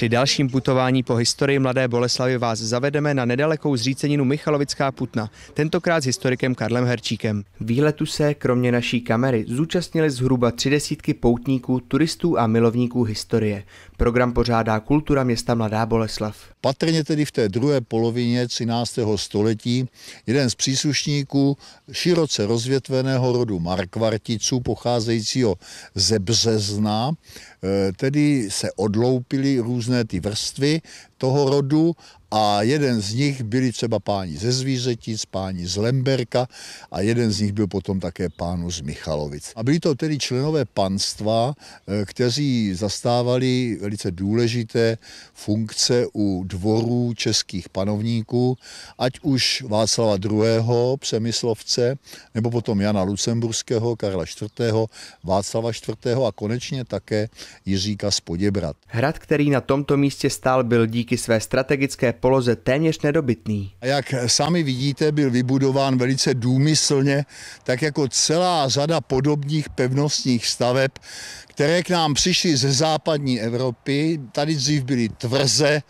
Při dalším putování po historii Mladé Boleslavy vás zavedeme na nedalekou zříceninu Michalovická putna, tentokrát s historikem Karlem Herčíkem. Výletu se, kromě naší kamery, zúčastnili zhruba tři desítky poutníků, turistů a milovníků historie. Program pořádá kultura města Mladá Boleslav. Patrně tedy v té druhé polovině 13. století jeden z příslušníků široce rozvětveného rodu Markvarticů, pocházejícího ze Března, eh, tedy se odloupili různé různé ty vrstvy toho rodu a jeden z nich byli třeba páni ze Zvířetic, páni z Lemberka a jeden z nich byl potom také pánu z Michalovic. A byli to tedy členové panstva, eh, kteří zastávali velice důležité funkce u dvorů českých panovníků, ať už Václava II. Přemyslovce, nebo potom Jana Lucemburského, Karla IV., Václava IV. a konečně také Jiříka Spoděbrat. Hrad, který na tomto místě stál, byl díky své strategické poloze téměř nedobytný. Jak sami vidíte, byl vybudován velice důmyslně, tak jako celá řada podobných pevnostních staveb, které k nám přišly ze západní Evropy. Tady dřív byly tvrze,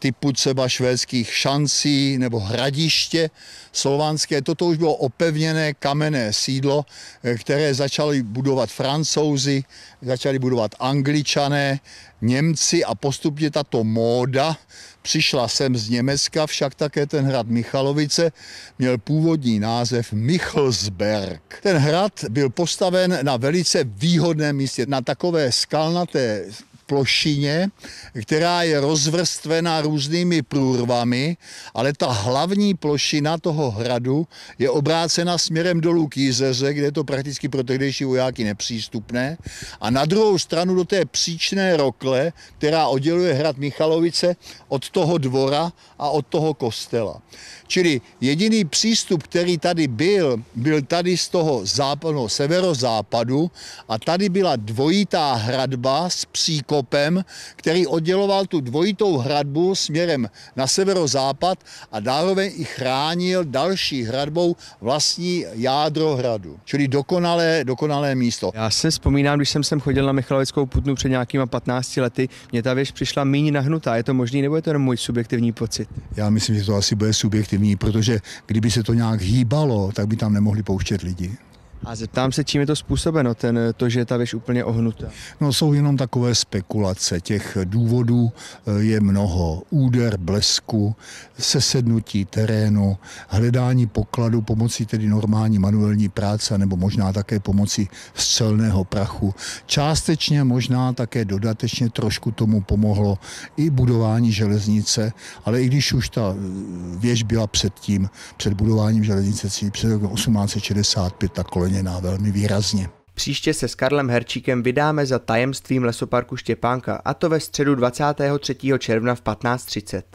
typu třeba švédských šancí nebo hradiště slovanské. Toto už bylo opevněné kamenné sídlo, eh, které začali budovat francouzi, začali budovat angličané, Němci a postupně tato móda přišla sem z Německa, však také ten hrad Michalovice měl původní název Michelsberg. Ten hrad byl postaven na velice výhodném místě, na takové skalnaté plošině, která je rozvrstvená různými průrvami, ale ta hlavní plošina toho hradu je obrácena směrem dolů k jízeře, kde je to prakticky pro tehdejší vojáky nepřístupné. A na druhou stranu do té příčné rokle, která odděluje hrad Michalovice od toho dvora a od toho kostela. Čili jediný přístup, který tady byl, byl tady z toho západu, no, severozápadu a tady byla dvojitá hradba s příkonem příkopem, který odděloval tu dvojitou hradbu směrem na severozápad a zároveň i chránil další hradbou vlastní jádro hradu. Čili dokonalé, dokonalé místo. Já se vzpomínám, když jsem sem chodil na Michalovickou putnu před nějakýma 15 lety, mě ta věž přišla méně nahnutá. Je to možný nebo je to jenom můj subjektivní pocit? Já myslím, že to asi bude subjektivní, protože kdyby se to nějak hýbalo, tak by tam nemohli pouštět lidi. A zeptám se, čím je to způsobeno, ten, to, že je ta věž úplně ohnutá? No, jsou jenom takové spekulace. Těch důvodů eh, je mnoho. Úder blesku, sesednutí terénu, hledání pokladu pomocí tedy normální manuální práce nebo možná také pomocí střelného prachu. Částečně možná také dodatečně trošku tomu pomohlo i budování železnice, ale i když už ta eh, věž byla předtím, před budováním železnice, před 1865, tak kolonie naplněná velmi výrazně. Příště se s Karlem Herčíkem vydáme za tajemstvím lesoparku Štěpánka, a to ve středu 23. června v 15.30.